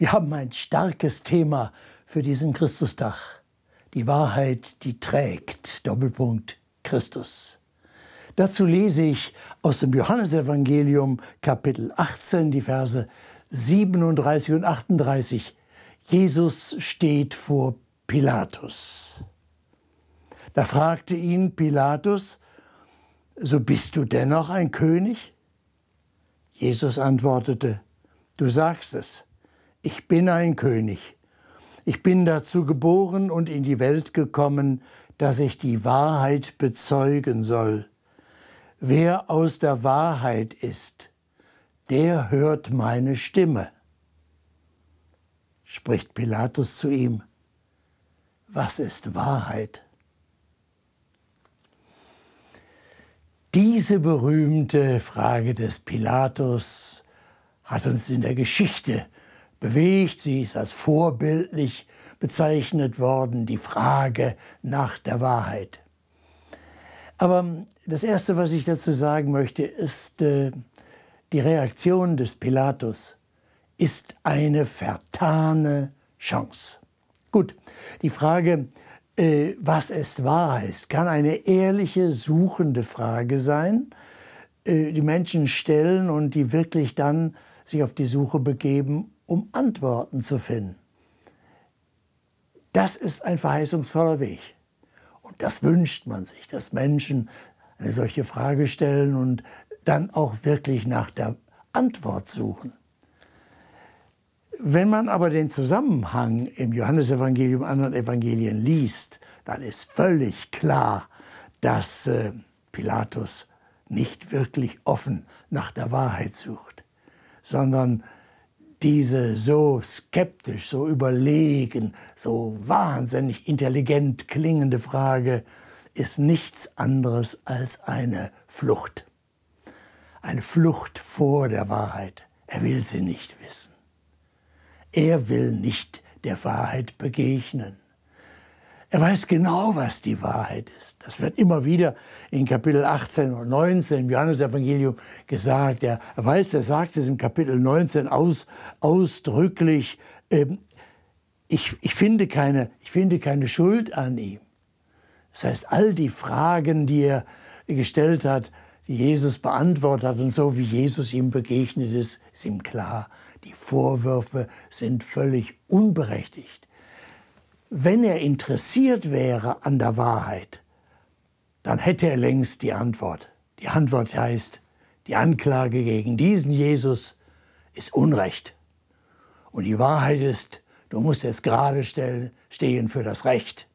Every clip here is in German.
Wir haben ein starkes Thema für diesen Christustag. Die Wahrheit, die trägt. Doppelpunkt Christus. Dazu lese ich aus dem Johannesevangelium Kapitel 18 die Verse 37 und 38. Jesus steht vor Pilatus. Da fragte ihn Pilatus, so bist du dennoch ein König? Jesus antwortete, du sagst es ich bin ein König. Ich bin dazu geboren und in die Welt gekommen, dass ich die Wahrheit bezeugen soll. Wer aus der Wahrheit ist, der hört meine Stimme. Spricht Pilatus zu ihm, was ist Wahrheit? Diese berühmte Frage des Pilatus hat uns in der Geschichte bewegt. Sie ist als vorbildlich bezeichnet worden, die Frage nach der Wahrheit. Aber das Erste, was ich dazu sagen möchte, ist äh, die Reaktion des Pilatus ist eine vertane Chance. Gut, die Frage, äh, was ist Wahrheit, kann eine ehrliche, suchende Frage sein, äh, die Menschen stellen und die wirklich dann sich auf die Suche begeben um Antworten zu finden. Das ist ein verheißungsvoller Weg. Und das wünscht man sich, dass Menschen eine solche Frage stellen und dann auch wirklich nach der Antwort suchen. Wenn man aber den Zusammenhang im Johannesevangelium und anderen Evangelien liest, dann ist völlig klar, dass äh, Pilatus nicht wirklich offen nach der Wahrheit sucht, sondern diese so skeptisch, so überlegen, so wahnsinnig intelligent klingende Frage ist nichts anderes als eine Flucht. Eine Flucht vor der Wahrheit. Er will sie nicht wissen. Er will nicht der Wahrheit begegnen. Er weiß genau, was die Wahrheit ist. Das wird immer wieder in Kapitel 18 und 19 im Johannesevangelium gesagt. Er weiß, er sagt es im Kapitel 19 aus, ausdrücklich, ähm, ich, ich, finde keine, ich finde keine Schuld an ihm. Das heißt, all die Fragen, die er gestellt hat, die Jesus beantwortet hat und so wie Jesus ihm begegnet ist, ist ihm klar, die Vorwürfe sind völlig unberechtigt. Wenn er interessiert wäre an der Wahrheit, dann hätte er längst die Antwort. Die Antwort heißt, die Anklage gegen diesen Jesus ist Unrecht. Und die Wahrheit ist, du musst jetzt gerade stehen für das Recht.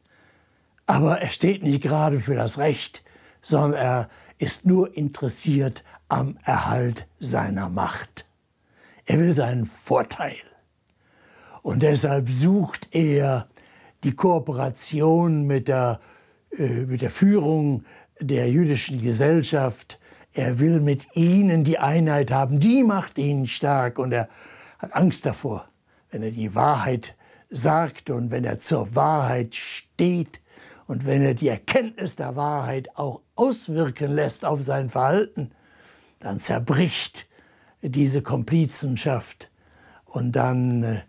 Aber er steht nicht gerade für das Recht, sondern er ist nur interessiert am Erhalt seiner Macht. Er will seinen Vorteil. Und deshalb sucht er die Kooperation mit der, äh, mit der Führung der jüdischen Gesellschaft. Er will mit ihnen die Einheit haben. Die macht ihn stark. Und er hat Angst davor, wenn er die Wahrheit sagt und wenn er zur Wahrheit steht und wenn er die Erkenntnis der Wahrheit auch auswirken lässt auf sein Verhalten, dann zerbricht diese Komplizenschaft und dann äh,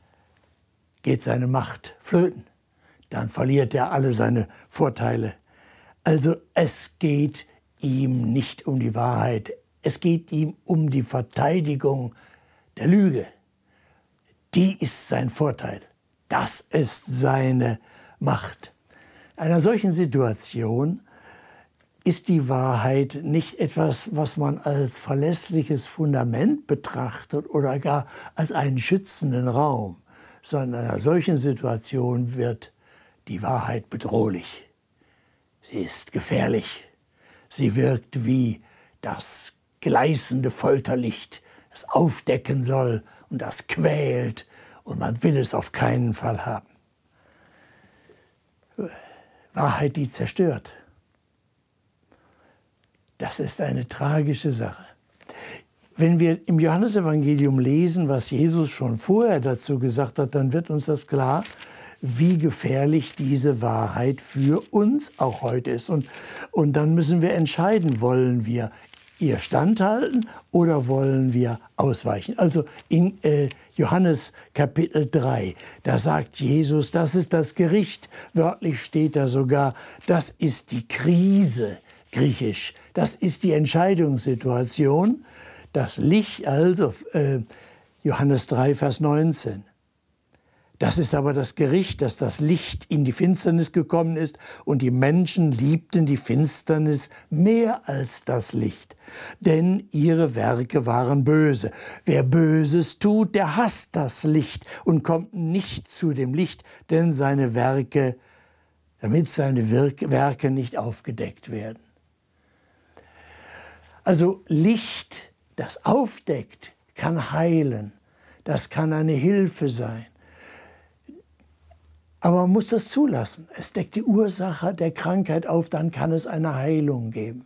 geht seine Macht flöten dann verliert er alle seine Vorteile. Also es geht ihm nicht um die Wahrheit, es geht ihm um die Verteidigung der Lüge. Die ist sein Vorteil, das ist seine Macht. In einer solchen Situation ist die Wahrheit nicht etwas, was man als verlässliches Fundament betrachtet oder gar als einen schützenden Raum, sondern in einer solchen Situation wird die Wahrheit bedrohlich. Sie ist gefährlich. Sie wirkt wie das gleißende Folterlicht, das aufdecken soll und das quält und man will es auf keinen Fall haben. Wahrheit, die zerstört. Das ist eine tragische Sache. Wenn wir im Johannesevangelium lesen, was Jesus schon vorher dazu gesagt hat, dann wird uns das klar, wie gefährlich diese Wahrheit für uns auch heute ist. Und, und dann müssen wir entscheiden, wollen wir ihr standhalten oder wollen wir ausweichen? Also in äh, Johannes Kapitel 3, da sagt Jesus, das ist das Gericht. Wörtlich steht da sogar, das ist die Krise, griechisch. Das ist die Entscheidungssituation. Das Licht also, äh, Johannes 3, Vers 19. Das ist aber das Gericht, dass das Licht in die Finsternis gekommen ist und die Menschen liebten die Finsternis mehr als das Licht, denn ihre Werke waren böse. Wer Böses tut, der hasst das Licht und kommt nicht zu dem Licht, denn seine Werke, damit seine Werke nicht aufgedeckt werden. Also Licht, das aufdeckt, kann heilen, das kann eine Hilfe sein. Aber man muss das zulassen. Es deckt die Ursache der Krankheit auf, dann kann es eine Heilung geben.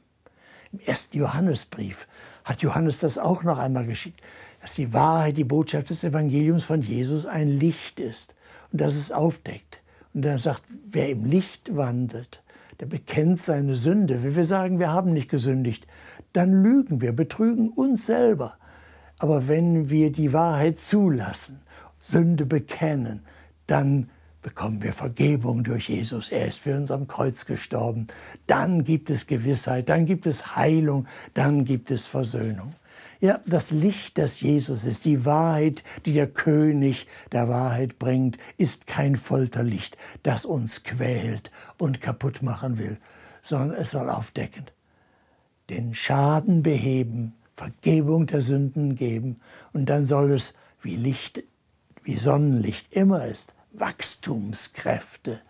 Im ersten Johannesbrief hat Johannes das auch noch einmal geschickt, dass die Wahrheit, die Botschaft des Evangeliums von Jesus ein Licht ist und dass es aufdeckt. Und er sagt, wer im Licht wandelt, der bekennt seine Sünde. Wenn wir sagen, wir haben nicht gesündigt, dann lügen wir, betrügen uns selber. Aber wenn wir die Wahrheit zulassen, Sünde bekennen, dann bekommen wir Vergebung durch Jesus. Er ist für uns am Kreuz gestorben. Dann gibt es Gewissheit, dann gibt es Heilung, dann gibt es Versöhnung. Ja, das Licht, das Jesus ist, die Wahrheit, die der König der Wahrheit bringt, ist kein Folterlicht, das uns quält und kaputt machen will, sondern es soll aufdecken, den Schaden beheben, Vergebung der Sünden geben und dann soll es wie Licht, wie Sonnenlicht immer ist, Wachstumskräfte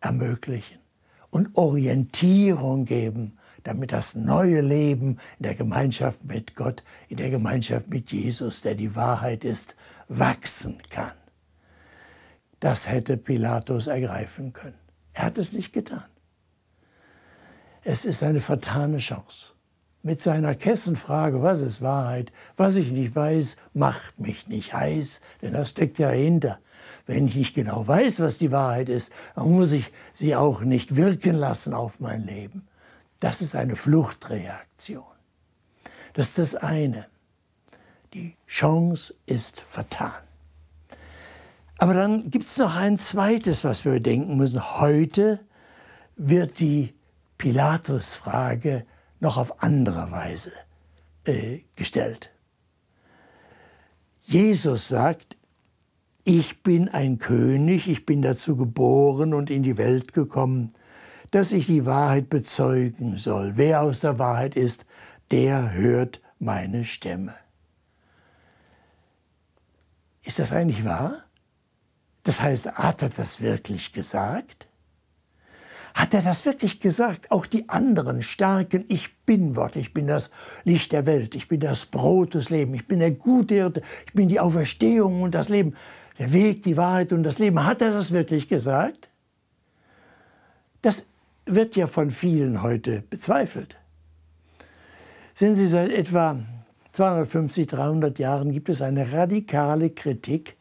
ermöglichen und Orientierung geben, damit das neue Leben in der Gemeinschaft mit Gott, in der Gemeinschaft mit Jesus, der die Wahrheit ist, wachsen kann. Das hätte Pilatus ergreifen können. Er hat es nicht getan. Es ist eine vertane Chance mit seiner Kessenfrage, was ist Wahrheit, was ich nicht weiß, macht mich nicht heiß, denn das steckt ja dahinter. Wenn ich nicht genau weiß, was die Wahrheit ist, dann muss ich sie auch nicht wirken lassen auf mein Leben. Das ist eine Fluchtreaktion. Das ist das eine. Die Chance ist vertan. Aber dann gibt es noch ein zweites, was wir bedenken müssen. Heute wird die Pilatus-Frage noch auf andere Weise äh, gestellt. Jesus sagt, ich bin ein König, ich bin dazu geboren und in die Welt gekommen, dass ich die Wahrheit bezeugen soll. Wer aus der Wahrheit ist, der hört meine Stimme. Ist das eigentlich wahr? Das heißt, hat er das wirklich gesagt? Hat er das wirklich gesagt? Auch die anderen starken Ich bin worte ich bin das Licht der Welt, ich bin das Brot des Lebens, ich bin der gute Hirte, ich bin die Auferstehung und das Leben, der Weg, die Wahrheit und das Leben. Hat er das wirklich gesagt? Das wird ja von vielen heute bezweifelt. Sehen Sie, seit etwa 250, 300 Jahren gibt es eine radikale Kritik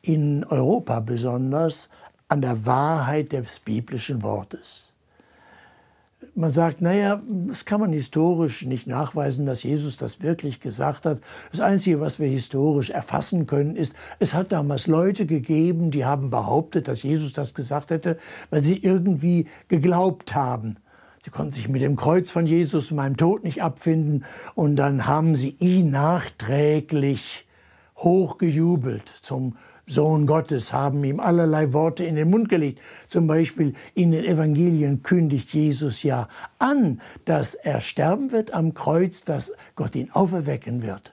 in Europa besonders an der Wahrheit des biblischen Wortes. Man sagt, naja, das kann man historisch nicht nachweisen, dass Jesus das wirklich gesagt hat. Das Einzige, was wir historisch erfassen können, ist, es hat damals Leute gegeben, die haben behauptet, dass Jesus das gesagt hätte, weil sie irgendwie geglaubt haben. Sie konnten sich mit dem Kreuz von Jesus und meinem Tod nicht abfinden und dann haben sie ihn nachträglich hochgejubelt zum Sohn Gottes, haben ihm allerlei Worte in den Mund gelegt. Zum Beispiel in den Evangelien kündigt Jesus ja an, dass er sterben wird am Kreuz, dass Gott ihn auferwecken wird.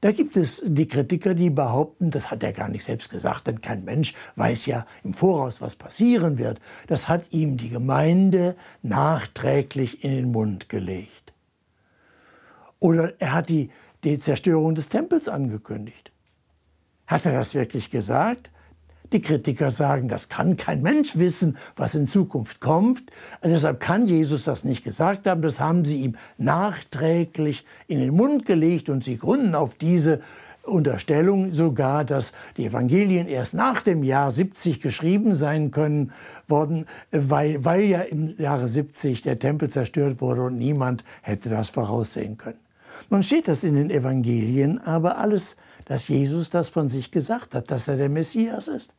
Da gibt es die Kritiker, die behaupten, das hat er gar nicht selbst gesagt, denn kein Mensch weiß ja im Voraus, was passieren wird. Das hat ihm die Gemeinde nachträglich in den Mund gelegt. Oder er hat die, die Zerstörung des Tempels angekündigt. Hat er das wirklich gesagt? Die Kritiker sagen, das kann kein Mensch wissen, was in Zukunft kommt. Und deshalb kann Jesus das nicht gesagt haben. Das haben sie ihm nachträglich in den Mund gelegt und sie gründen auf diese Unterstellung sogar, dass die Evangelien erst nach dem Jahr 70 geschrieben sein können worden, weil, weil ja im Jahre 70 der Tempel zerstört wurde und niemand hätte das voraussehen können. Nun steht das in den Evangelien aber alles dass Jesus das von sich gesagt hat, dass er der Messias ist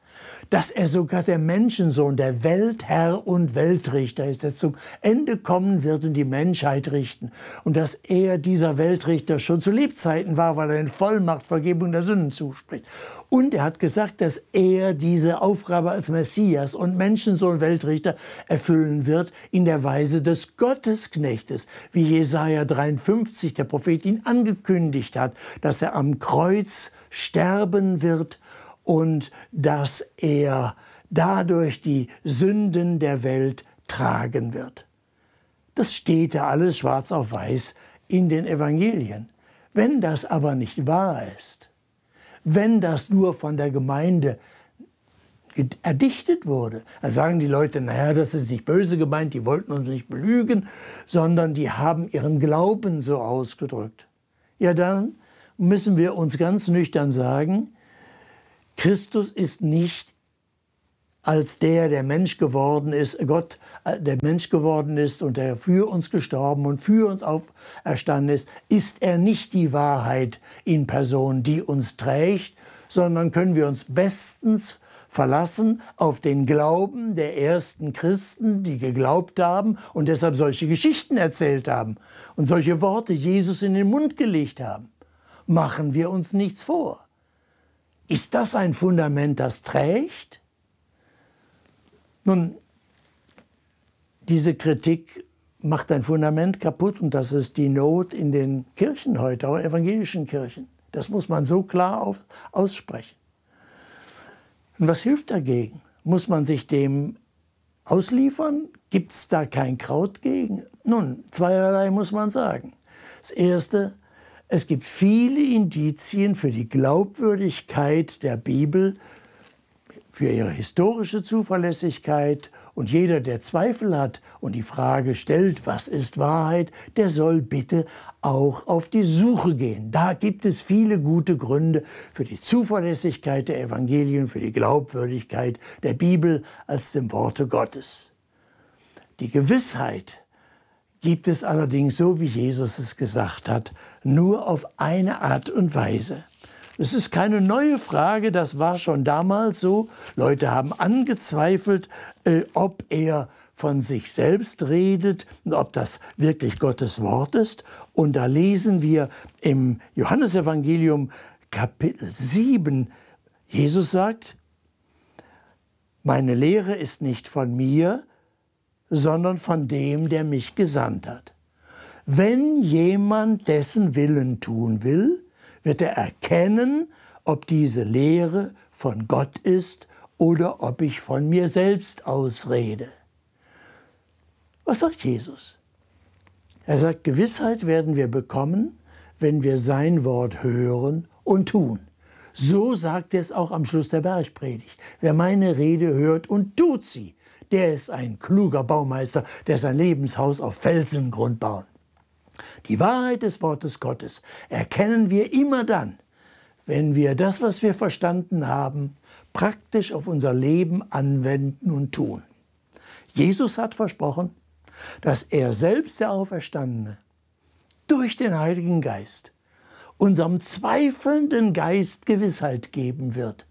dass er sogar der Menschensohn, der Weltherr und Weltrichter ist, der zum Ende kommen wird und die Menschheit richten. Und dass er dieser Weltrichter schon zu Lebzeiten war, weil er in Vollmacht Vergebung der Sünden zuspricht. Und er hat gesagt, dass er diese Aufgabe als Messias und Menschensohn, Weltrichter erfüllen wird in der Weise des Gottesknechtes, wie Jesaja 53, der Prophet, ihn angekündigt hat, dass er am Kreuz sterben wird und dass er dadurch die Sünden der Welt tragen wird. Das steht ja alles schwarz auf weiß in den Evangelien. Wenn das aber nicht wahr ist, wenn das nur von der Gemeinde erdichtet wurde. dann sagen die Leute, naja, das ist nicht böse gemeint, die wollten uns nicht belügen, sondern die haben ihren Glauben so ausgedrückt. Ja, dann müssen wir uns ganz nüchtern sagen, Christus ist nicht als der, der Mensch geworden ist, Gott, äh, der Mensch geworden ist und der für uns gestorben und für uns auferstanden ist, ist er nicht die Wahrheit in Person, die uns trägt, sondern können wir uns bestens verlassen auf den Glauben der ersten Christen, die geglaubt haben und deshalb solche Geschichten erzählt haben und solche Worte Jesus in den Mund gelegt haben. Machen wir uns nichts vor. Ist das ein Fundament, das trägt? Nun, diese Kritik macht ein Fundament kaputt und das ist die Not in den Kirchen heute, auch evangelischen Kirchen. Das muss man so klar auf, aussprechen. Und was hilft dagegen? Muss man sich dem ausliefern? Gibt es da kein Kraut gegen? Nun, zweierlei muss man sagen. Das Erste, es gibt viele Indizien für die Glaubwürdigkeit der Bibel, für ihre historische Zuverlässigkeit. Und jeder, der Zweifel hat und die Frage stellt, was ist Wahrheit, der soll bitte auch auf die Suche gehen. Da gibt es viele gute Gründe für die Zuverlässigkeit der Evangelien, für die Glaubwürdigkeit der Bibel als dem Worte Gottes. Die Gewissheit, gibt es allerdings, so wie Jesus es gesagt hat, nur auf eine Art und Weise. Es ist keine neue Frage, das war schon damals so. Leute haben angezweifelt, äh, ob er von sich selbst redet ob das wirklich Gottes Wort ist. Und da lesen wir im Johannesevangelium Kapitel 7, Jesus sagt, meine Lehre ist nicht von mir, sondern von dem, der mich gesandt hat. Wenn jemand dessen Willen tun will, wird er erkennen, ob diese Lehre von Gott ist oder ob ich von mir selbst ausrede. Was sagt Jesus? Er sagt, Gewissheit werden wir bekommen, wenn wir sein Wort hören und tun. So sagt er es auch am Schluss der Bergpredigt. Wer meine Rede hört und tut sie, der ist ein kluger Baumeister, der sein Lebenshaus auf Felsengrund baut. Die Wahrheit des Wortes Gottes erkennen wir immer dann, wenn wir das, was wir verstanden haben, praktisch auf unser Leben anwenden und tun. Jesus hat versprochen, dass er selbst der Auferstandene durch den Heiligen Geist unserem zweifelnden Geist Gewissheit geben wird,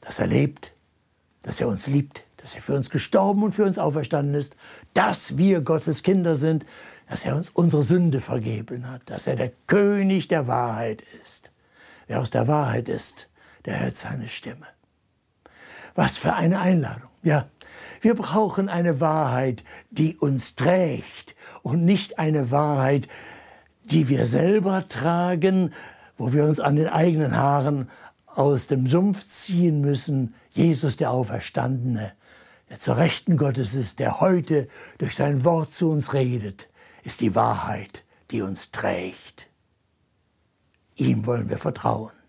dass er lebt, dass er uns liebt dass er für uns gestorben und für uns auferstanden ist, dass wir Gottes Kinder sind, dass er uns unsere Sünde vergeben hat, dass er der König der Wahrheit ist. Wer aus der Wahrheit ist, der hört seine Stimme. Was für eine Einladung. Ja, wir brauchen eine Wahrheit, die uns trägt und nicht eine Wahrheit, die wir selber tragen, wo wir uns an den eigenen Haaren aus dem Sumpf ziehen müssen. Jesus der Auferstandene der zur Rechten Gottes ist, der heute durch sein Wort zu uns redet, ist die Wahrheit, die uns trägt. Ihm wollen wir vertrauen.